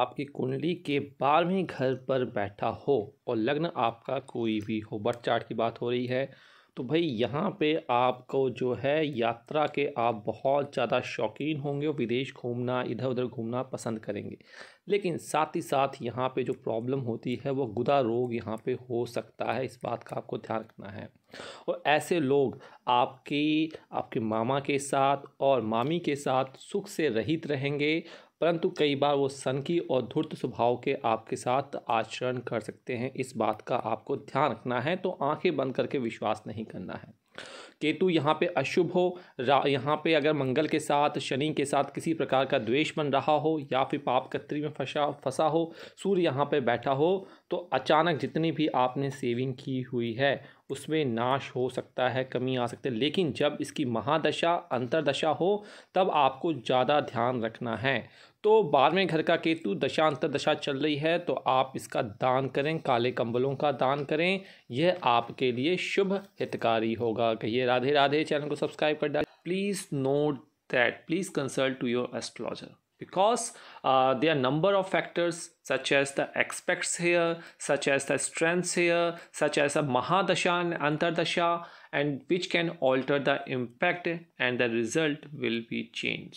आपकी कुंडली के बारहवें घर पर बैठा हो और लग्न आपका कोई भी हो बर्थ चार्ट की बात हो रही है तो भाई यहाँ पे आपको जो है यात्रा के आप बहुत ज़्यादा शौकीन होंगे और विदेश घूमना इधर उधर घूमना पसंद करेंगे लेकिन साथ ही साथ यहाँ पे जो प्रॉब्लम होती है वो गुदा रोग यहाँ पे हो सकता है इस बात का आपको ध्यान रखना है और ऐसे लोग आपकी आपके मामा के साथ और मामी के साथ सुख से रहित रहेंगे परंतु कई बार वो सनकी और धूर्त स्वभाव के आपके साथ आचरण कर सकते हैं इस बात का आपको ध्यान रखना है तो आंखें बंद करके विश्वास नहीं करना है केतु यहाँ पे अशुभ हो यहाँ पे अगर मंगल के साथ शनि के साथ किसी प्रकार का द्वेष बन रहा हो या फिर पाप में फंसा फंसा हो सूर्य यहाँ पे बैठा हो तो अचानक जितनी भी आपने सेविंग की हुई है उसमें नाश हो सकता है कमी आ सकती है लेकिन जब इसकी महादशा अंतरदशा हो तब आपको ज़्यादा ध्यान रखना है तो बारहवें घर का केतु दशा अंतरदशा चल रही है तो आप इसका दान करें काले कंबलों का दान करें यह आपके लिए शुभ हितकारी होगा कहिए राधे राधे चैनल को सब्सक्राइब कर your please note that please consult to your astrologer because uh, there are number of factors such as the aspects here such as the strengths here such as a mahadasha and antardasha and which can alter the impact and the result will be changed